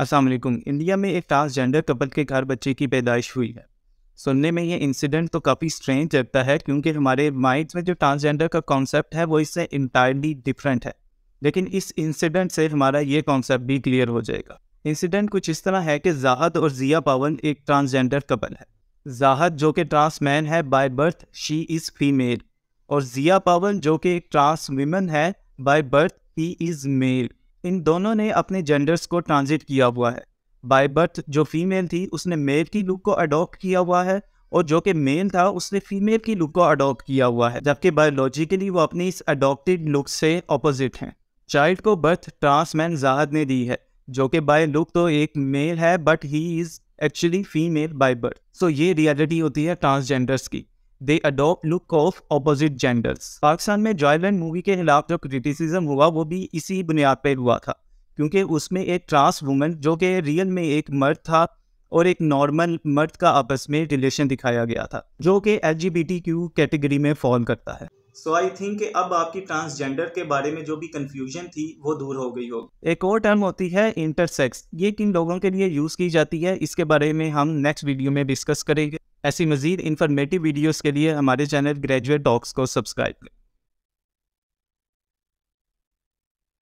Aslam India में एक transgender couple के घर बच्चे की पैदाइश हुई है सुनने में ये इंसिडेंट तो काफ़ी स्ट्रेंज लगता है क्योंकि हमारे माइंड में जो ट्रांसजेंडर का कॉन्सेप्ट है वो इससे इंटायरली डिफरेंट है लेकिन इस इंसिडेंट से हमारा ये कॉन्सेप्ट भी क्लियर हो जाएगा इंसिडेंट कुछ इस तरह है कि जाहद और जिया पावन एक ट्रांसजेंडर कपल है जाहद जो कि ट्रांस मैन है by birth she is female और जिया पावन जो कि एक ट्रांस वीमन है by birth he is male इन दोनों ने अपने जेंडर्स को ट्रांजिट किया हुआ है बाय बर्थ जो फीमेल थी उसने मेल की लुक को अडॉप्ट किया हुआ है और जो कि मेल था उसने फीमेल की लुक को अडॉप्ट किया हुआ है जबकि बायोलॉजिकली वो अपनी इस अडोप्टिड लुक से अपोजिट हैं चाइल्ड को बर्थ ट्रांसमैन जाहद ने दी है जो कि बाय लुक तो एक मेल है but he is actually female by birth so ये रियलिटी होती है ट्रांसजेंडर्स की they adopt look of opposite genders Pakistan में जॉयलैंड मूवी के खिलाफ जो क्रिटिसिज्म हुआ वो भी इसी बुनियाद पर हुआ था क्योंकि उसमें एक ट्रांस वूमन जो कि रियल में एक मर्द था और एक नॉर्मल मर्द का आपस में रिलेशन दिखाया गया था जो कि L G B T Q category में फॉल करता है सो आई थिंक अब आपकी ट्रांसजेंडर के बारे में जो भी कंफ्यूजन थी वो दूर हो गई होगी एक और टर्म होती है इंटरसेक्स ये किन लोगों के लिए यूज़ की जाती है इसके बारे में हम नेक्स्ट वीडियो में डिस्कस करेंगे ऐसी मजीद इन्फॉर्मेटिव वीडियोस के लिए हमारे चैनल ग्रेजुएट टॉक्स को सब्सक्राइब करें